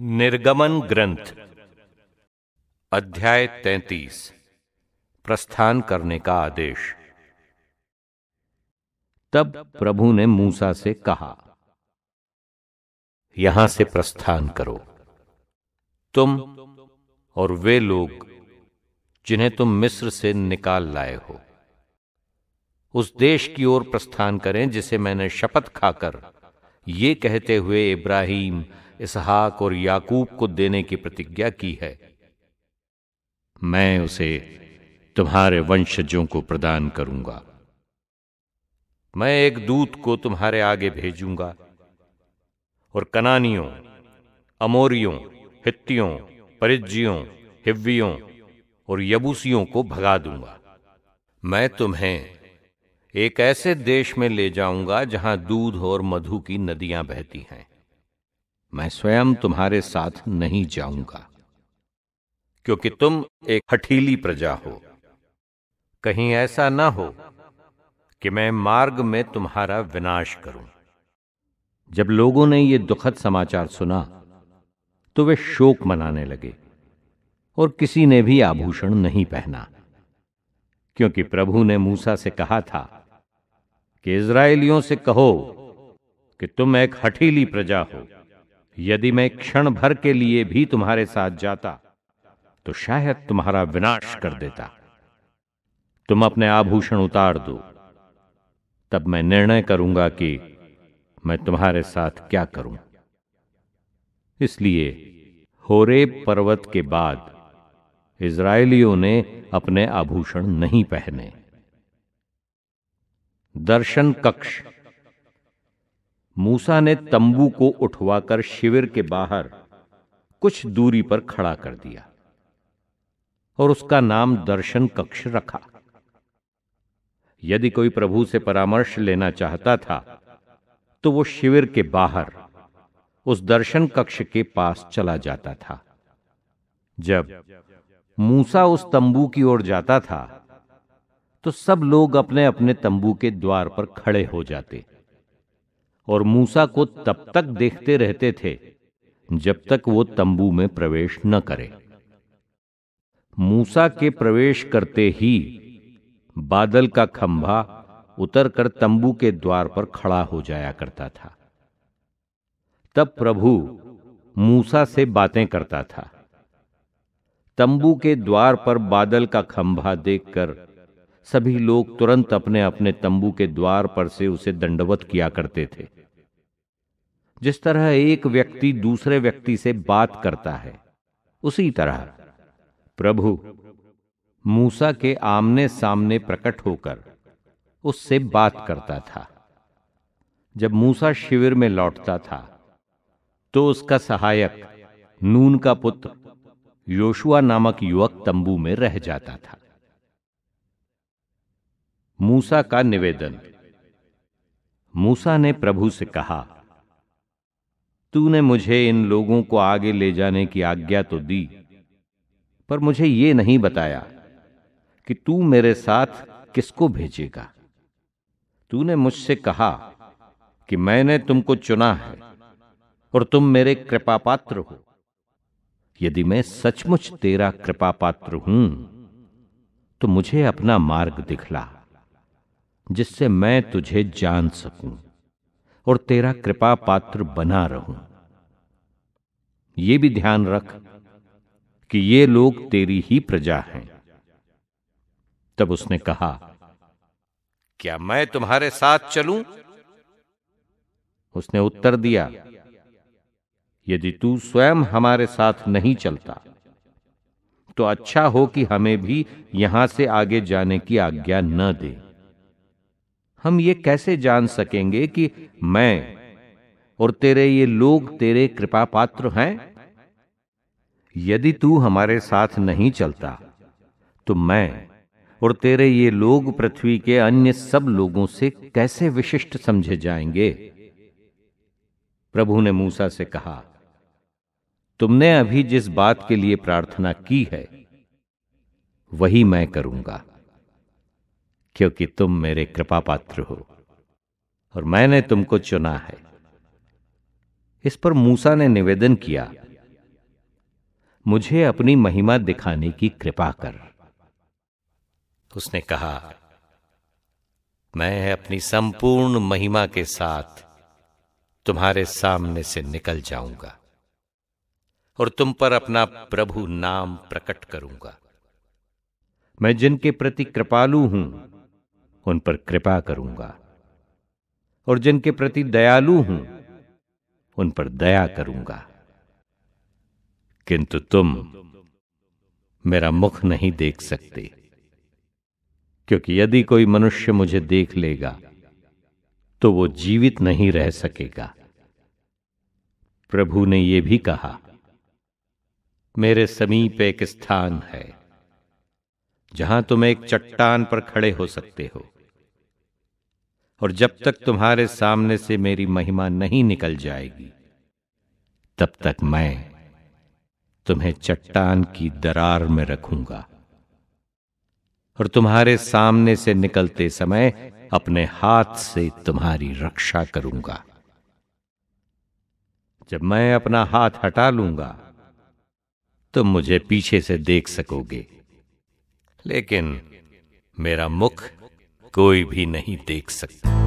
निर्गमन ग्रंथ अध्याय तैतीस प्रस्थान करने का आदेश तब प्रभु ने मूसा से कहा यहां से प्रस्थान करो तुम और वे लोग जिन्हें तुम मिस्र से निकाल लाए हो उस देश की ओर प्रस्थान करें जिसे मैंने शपथ खाकर ये कहते हुए इब्राहिम इसहाक और याकूब को देने की प्रतिज्ञा की है मैं उसे तुम्हारे वंशजों को प्रदान करूंगा मैं एक दूत को तुम्हारे आगे भेजूंगा और कनानियों अमोरियों हित्तियों परिज्जियों हिव्वियों और यबूसियों को भगा दूंगा मैं तुम्हें एक ऐसे देश में ले जाऊंगा जहां दूध और मधु की नदियां बहती हैं मैं स्वयं तुम्हारे साथ नहीं जाऊंगा क्योंकि तुम एक हठीली प्रजा हो कहीं ऐसा ना हो कि मैं मार्ग में तुम्हारा विनाश करूं जब लोगों ने यह दुखद समाचार सुना तो वे शोक मनाने लगे और किसी ने भी आभूषण नहीं पहना क्योंकि प्रभु ने मूसा से कहा था कि इज़राइलियों से कहो कि तुम एक हठीली प्रजा हो यदि मैं क्षण भर के लिए भी तुम्हारे साथ जाता तो शायद तुम्हारा विनाश कर देता तुम अपने आभूषण उतार दो तब मैं निर्णय करूंगा कि मैं तुम्हारे साथ क्या करूं इसलिए होरेब पर्वत के बाद इसराइलियों ने अपने आभूषण नहीं पहने दर्शन कक्ष मूसा ने तंबू को उठवाकर शिविर के बाहर कुछ दूरी पर खड़ा कर दिया और उसका नाम दर्शन कक्ष रखा यदि कोई प्रभु से परामर्श लेना चाहता था तो वो शिविर के बाहर उस दर्शन कक्ष के पास चला जाता था जब मूसा उस तंबू की ओर जाता था तो सब लोग अपने अपने तंबू के द्वार पर खड़े हो जाते और मूसा को तब तक देखते रहते थे जब तक वो तंबू में प्रवेश न करे मूसा के प्रवेश करते ही बादल का खंभा उतरकर तंबू के द्वार पर खड़ा हो जाया करता था तब प्रभु मूसा से बातें करता था तंबू के द्वार पर बादल का खंभा देखकर सभी लोग तुरंत अपने अपने तंबू के द्वार पर से उसे दंडवत किया करते थे जिस तरह एक व्यक्ति दूसरे व्यक्ति से बात करता है उसी तरह प्रभु मूसा के आमने सामने प्रकट होकर उससे बात करता था जब मूसा शिविर में लौटता था तो उसका सहायक नून का पुत्र योशुआ नामक युवक तंबू में रह जाता था मूसा का निवेदन मूसा ने प्रभु से कहा तूने मुझे इन लोगों को आगे ले जाने की आज्ञा तो दी पर मुझे ये नहीं बताया कि तू मेरे साथ किसको भेजेगा तूने मुझसे कहा कि मैंने तुमको चुना है और तुम मेरे कृपा पात्र हो यदि मैं सचमुच तेरा कृपा पात्र हूं तो मुझे अपना मार्ग दिखला जिससे मैं तुझे जान सकूं और तेरा कृपा पात्र बना रहूं ये भी ध्यान रख कि ये लोग तेरी ही प्रजा हैं तब उसने कहा क्या मैं तुम्हारे साथ चलूं उसने उत्तर दिया यदि तू स्वयं हमारे साथ नहीं चलता तो अच्छा हो कि हमें भी यहां से आगे जाने की आज्ञा न दे हम ये कैसे जान सकेंगे कि मैं और तेरे ये लोग तेरे कृपा पात्र हैं यदि तू हमारे साथ नहीं चलता तो मैं और तेरे ये लोग पृथ्वी के अन्य सब लोगों से कैसे विशिष्ट समझे जाएंगे प्रभु ने मूसा से कहा तुमने अभी जिस बात के लिए प्रार्थना की है वही मैं करूंगा क्योंकि तुम मेरे कृपा पात्र हो और मैंने तुमको चुना है इस पर मूसा ने निवेदन किया मुझे अपनी महिमा दिखाने की कृपा कर उसने कहा मैं अपनी संपूर्ण महिमा के साथ तुम्हारे सामने से निकल जाऊंगा और तुम पर अपना प्रभु नाम प्रकट करूंगा मैं जिनके प्रति कृपालु हूं उन पर कृपा करूंगा और जिनके प्रति दयालु हूं उन पर दया करूंगा किंतु तुम मेरा मुख नहीं देख सकते क्योंकि यदि कोई मनुष्य मुझे देख लेगा तो वो जीवित नहीं रह सकेगा प्रभु ने यह भी कहा मेरे समीप एक स्थान है जहां तुम एक चट्टान पर खड़े हो सकते हो और जब तक तुम्हारे सामने से मेरी महिमा नहीं निकल जाएगी तब तक मैं तुम्हें चट्टान की दरार में रखूंगा और तुम्हारे सामने से निकलते समय अपने हाथ से तुम्हारी रक्षा करूंगा जब मैं अपना हाथ हटा लूंगा तुम मुझे पीछे से देख सकोगे लेकिन मेरा मुख कोई भी नहीं देख सकता